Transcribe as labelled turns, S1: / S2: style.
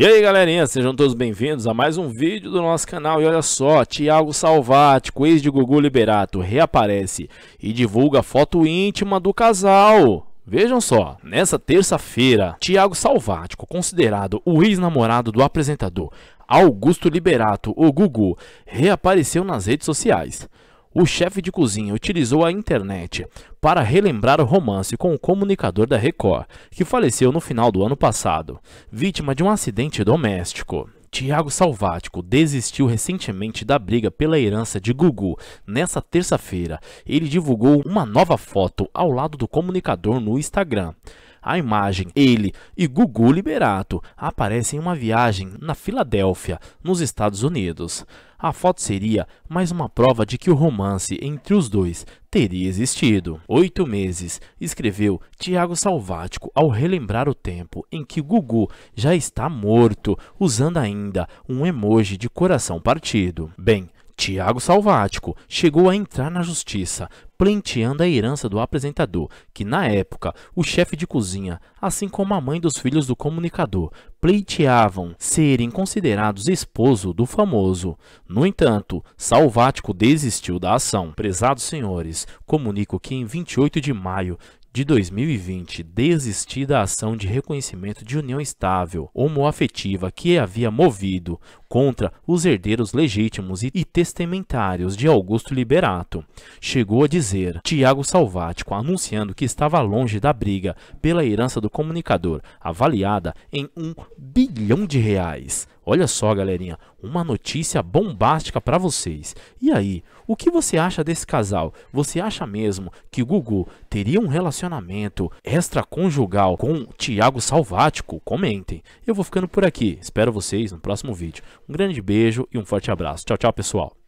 S1: E aí galerinha, sejam todos bem-vindos a mais um vídeo do nosso canal E olha só, Tiago Salvático, ex de Gugu Liberato, reaparece e divulga foto íntima do casal Vejam só, nessa terça-feira, Tiago Salvático, considerado o ex-namorado do apresentador Augusto Liberato, o Gugu, reapareceu nas redes sociais o chefe de cozinha utilizou a internet para relembrar o romance com o comunicador da Record, que faleceu no final do ano passado, vítima de um acidente doméstico. Tiago Salvático desistiu recentemente da briga pela herança de Gugu. Nessa terça-feira, ele divulgou uma nova foto ao lado do comunicador no Instagram. A imagem, ele e Gugu Liberato aparecem em uma viagem na Filadélfia, nos Estados Unidos. A foto seria mais uma prova de que o romance entre os dois teria existido. Oito meses, escreveu Tiago Salvático ao relembrar o tempo em que Gugu já está morto, usando ainda um emoji de coração partido. Bem, Tiago Salvático chegou a entrar na justiça, pleiteando a herança do apresentador, que na época, o chefe de cozinha, assim como a mãe dos filhos do comunicador, pleiteavam serem considerados esposo do famoso. No entanto, Salvático desistiu da ação. Prezados senhores, comunico que em 28 de maio de 2020 desistir da ação de reconhecimento de união estável homoafetiva que havia movido contra os herdeiros legítimos e testamentários de Augusto Liberato. Chegou a dizer Tiago Salvático, anunciando que estava longe da briga pela herança do comunicador, avaliada em um bilhão de reais. Olha só, galerinha, uma notícia bombástica para vocês. E aí, o que você acha desse casal? Você acha mesmo que Gugu teria um relacionamento extraconjugal com Tiago Salvático? Comentem. Eu vou ficando por aqui. Espero vocês no próximo vídeo. Um grande beijo e um forte abraço. Tchau, tchau, pessoal.